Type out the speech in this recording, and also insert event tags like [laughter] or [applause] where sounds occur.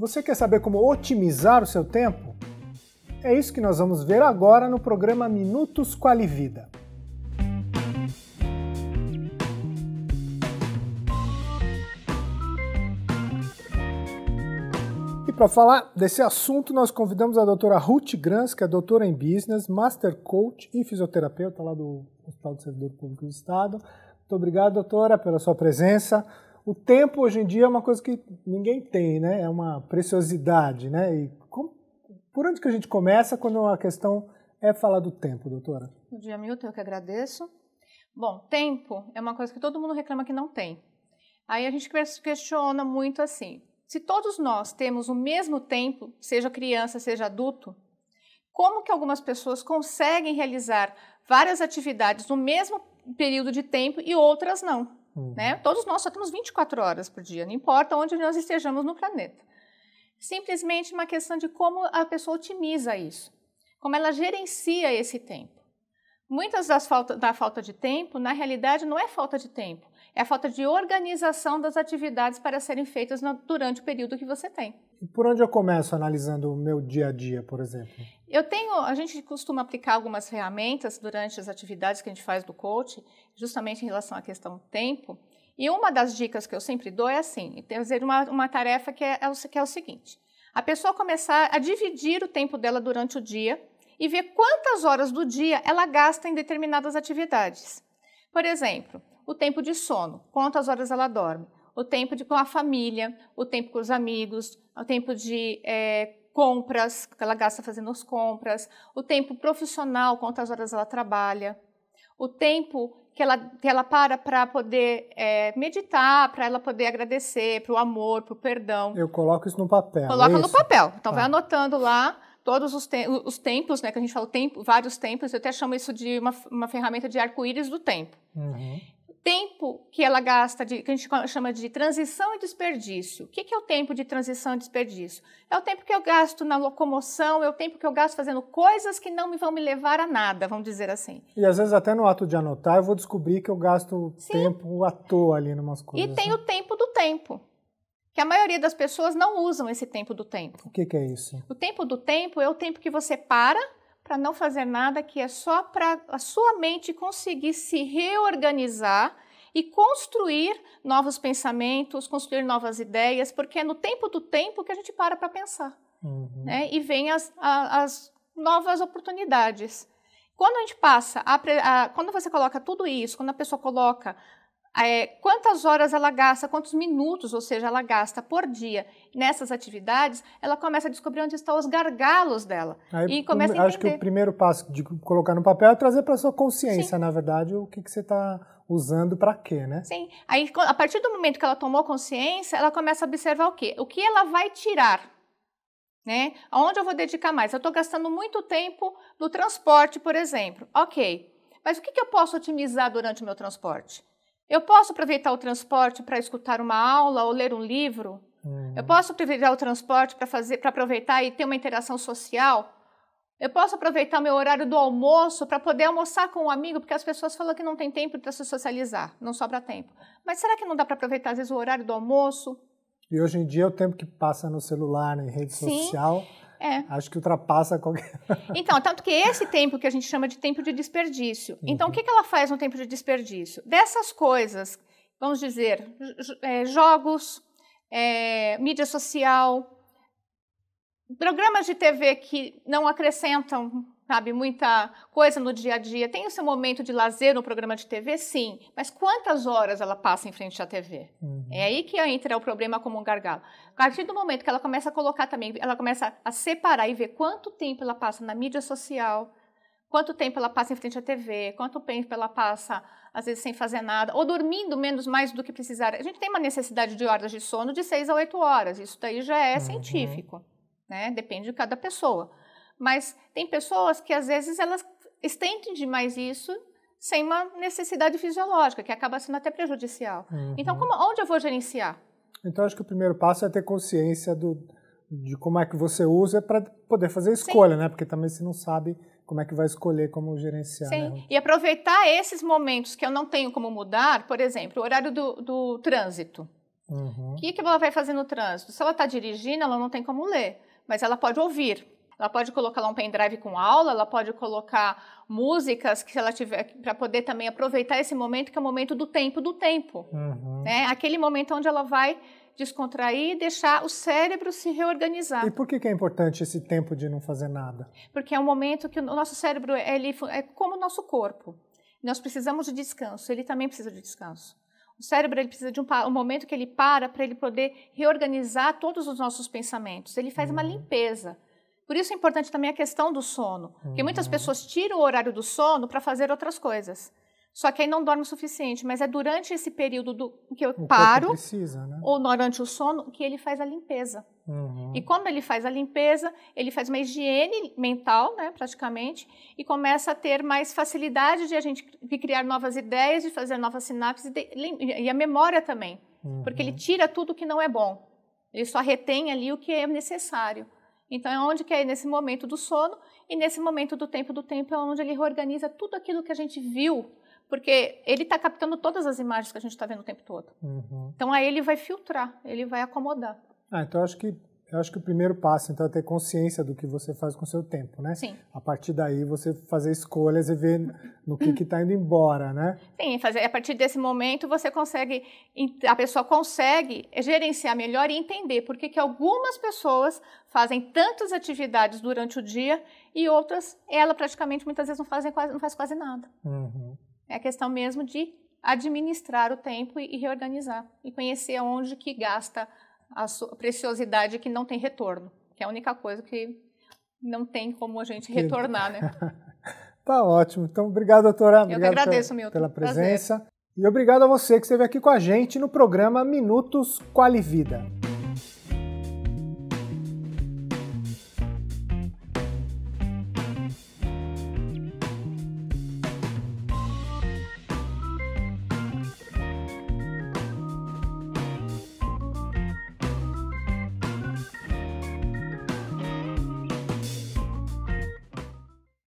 Você quer saber como otimizar o seu tempo? É isso que nós vamos ver agora no programa Minutos Qualivida. E para falar desse assunto, nós convidamos a doutora Ruth Grans, que é doutora em Business, Master Coach e fisioterapeuta lá do Hospital do Servidor Público do Estado. Muito obrigado, doutora, pela sua presença. O tempo hoje em dia é uma coisa que ninguém tem, né? É uma preciosidade, né? E como, por onde que a gente começa quando a questão é falar do tempo, doutora? Bom dia, Milton, eu que agradeço. Bom, tempo é uma coisa que todo mundo reclama que não tem. Aí a gente questiona muito assim: se todos nós temos o mesmo tempo, seja criança, seja adulto, como que algumas pessoas conseguem realizar várias atividades no mesmo período de tempo e outras não? Uhum. Né? Todos nós só temos 24 horas por dia, não importa onde nós estejamos no planeta. Simplesmente uma questão de como a pessoa otimiza isso, como ela gerencia esse tempo. Muitas das falta, da falta de tempo, na realidade, não é falta de tempo, é a falta de organização das atividades para serem feitas no, durante o período que você tem por onde eu começo analisando o meu dia a dia, por exemplo? Eu tenho, a gente costuma aplicar algumas ferramentas durante as atividades que a gente faz do coach, justamente em relação à questão do tempo. E uma das dicas que eu sempre dou é assim, fazer uma, uma tarefa que é, é que é o seguinte, a pessoa começar a dividir o tempo dela durante o dia e ver quantas horas do dia ela gasta em determinadas atividades. Por exemplo, o tempo de sono, quantas horas ela dorme o tempo de, com a família, o tempo com os amigos, o tempo de é, compras, que ela gasta fazendo as compras, o tempo profissional, quantas horas ela trabalha, o tempo que ela, que ela para para poder é, meditar, para ela poder agradecer, para o amor, para o perdão. Eu coloco isso no papel. É Coloca é no papel. Então, ah. vai tá. anotando lá todos os, te os tempos, né, que a gente fala tempo, vários tempos, eu até chamo isso de uma, uma ferramenta de arco-íris do tempo. Uhum tempo que ela gasta, de, que a gente chama de transição e desperdício. O que, é o tempo de transição e desperdício? É o tempo que eu gasto na locomoção, é o tempo que eu gasto fazendo coisas que não me vão me levar a nada, vamos dizer assim. E às vezes até no ato de anotar eu vou descobrir que eu gasto Sim. tempo à toa ali em umas coisas. E tem né? o tempo do tempo que a maioria das pessoas não usam esse tempo do tempo. O que, que, é isso? O tempo do tempo é o tempo que você para para não fazer nada, que é só para a sua mente conseguir se reorganizar e construir novos pensamentos, construir novas ideias, porque é no tempo do tempo que a gente para para pensar. Uhum. Né? E vem as, as, novas oportunidades. Quando a gente passa, a, a, quando você coloca tudo isso, quando a pessoa coloca é, quantas horas ela gasta, quantos minutos, ou seja, ela gasta por dia nessas atividades, ela começa a descobrir onde estão os gargalos dela. Aí, e começa a entender. Acho que o primeiro passo de colocar no papel é trazer para sua consciência, Sim. na verdade, o que, que você está usando para quê, né? Sim. Aí, a partir do momento que ela tomou consciência, ela começa a observar o quê? O que ela vai tirar né? Aonde eu vou dedicar mais? Eu estou gastando muito tempo no transporte, por exemplo. Ok, mas o que, que eu posso otimizar durante o meu transporte? Eu posso aproveitar o transporte para escutar uma aula ou ler um livro? Uhum. Eu posso aproveitar o transporte para fazer, para aproveitar e ter uma interação social? Eu posso aproveitar meu horário do almoço para poder almoçar com um amigo, porque as pessoas falam que não tem tempo para se socializar, não sobra tempo. Mas será que não dá para aproveitar às vezes o horário do almoço? E hoje em dia é o tempo que passa no celular, em rede Sim. social. É. Acho que ultrapassa qualquer. [laughs] Então, tanto que esse tempo que a gente chama de tempo de desperdício. Uhum. Então, o que, que ela faz no tempo de desperdício? Dessas coisas, vamos dizer, é, jogos, é, mídia social, programas de TV que não acrescentam sabe, muita coisa no dia a dia. Tem o seu momento de lazer no programa de TV? Sim, mas quantas horas ela passa em frente à TV? Uhum. É aí que entra o problema como um gargalo. A partir do momento que ela começa a colocar também, ela começa a separar e ver quanto tempo ela passa na mídia social, quanto tempo ela passa em frente à TV, quanto tempo ela passa, às vezes, sem fazer nada, ou dormindo menos mais do que precisar. A gente tem uma necessidade de horas de sono de seis a oito horas, isso daí já é uhum. científico, né? Depende de cada pessoa mas tem pessoas que às vezes elas estendem demais isso sem uma necessidade fisiológica, que acaba sendo até prejudicial. Uhum. Então, como, onde eu vou gerenciar? Então, acho que o primeiro passo é ter consciência do, de como é que você usa para poder fazer escolha, Sim. né? Porque também você não sabe como é que vai escolher como gerenciar. Sim, né? e aproveitar esses momentos que eu não tenho como mudar, por exemplo, o horário do, do trânsito. Uhum. O que, que ela vai fazer no trânsito? Se ela está dirigindo, ela não tem como ler, mas ela pode ouvir ela pode colocar lá um pendrive com aula, ela pode colocar músicas que ela tiver para poder também aproveitar esse momento que é o momento do tempo do tempo, uhum. né? Aquele momento onde ela vai descontrair e deixar o cérebro se reorganizar. E por que, que é importante esse tempo de não fazer nada? Porque é um momento que o nosso cérebro ele é como o nosso corpo. Nós precisamos de descanso, ele também precisa de descanso. O cérebro ele precisa de um, um momento que ele para para ele poder reorganizar todos os nossos pensamentos. Ele faz uhum. uma limpeza. Por isso é importante também a questão do sono, uhum. porque muitas uhum. pessoas tiram o horário do sono para fazer outras coisas. Só que aí não dorme o suficiente, mas é durante esse período do, que eu o paro, precisa, né? ou durante o sono, que ele faz a limpeza. Uhum. E quando ele faz a limpeza, ele faz uma higiene mental, né, praticamente, e começa a ter mais facilidade de a gente de criar novas ideias, de fazer novas sinapses de, e a memória também, uhum. porque ele uhum. tira tudo que não é bom. Ele só retém ali o que é necessário. Então é onde que é nesse momento do sono e nesse momento do tempo do tempo é onde ele reorganiza tudo aquilo que a gente viu, porque ele está captando todas as imagens que a gente está vendo o tempo todo. Uhum. Então aí ele vai filtrar, ele vai acomodar. Ah, então acho que eu acho que o primeiro passo, então, é ter consciência do que você faz com o seu tempo, né? Sim. A partir daí, você fazer escolhas e ver no que está indo embora, né? Sim, fazer, a partir desse momento, você consegue, a pessoa consegue gerenciar melhor e entender por que, que algumas pessoas fazem tantas atividades durante o dia e outras, ela praticamente, muitas vezes, não, fazem, não faz quase nada. Uhum. É a questão mesmo de administrar o tempo e, e reorganizar e conhecer onde que gasta a preciosidade que não tem retorno, que é a única coisa que não tem como a gente retornar, né? [laughs] tá ótimo. Então, obrigado, doutora. Eu que agradeço, pela, Milton. Pela presença. Prazer. E obrigado a você que esteve aqui com a gente no programa Minutos Quali Vida.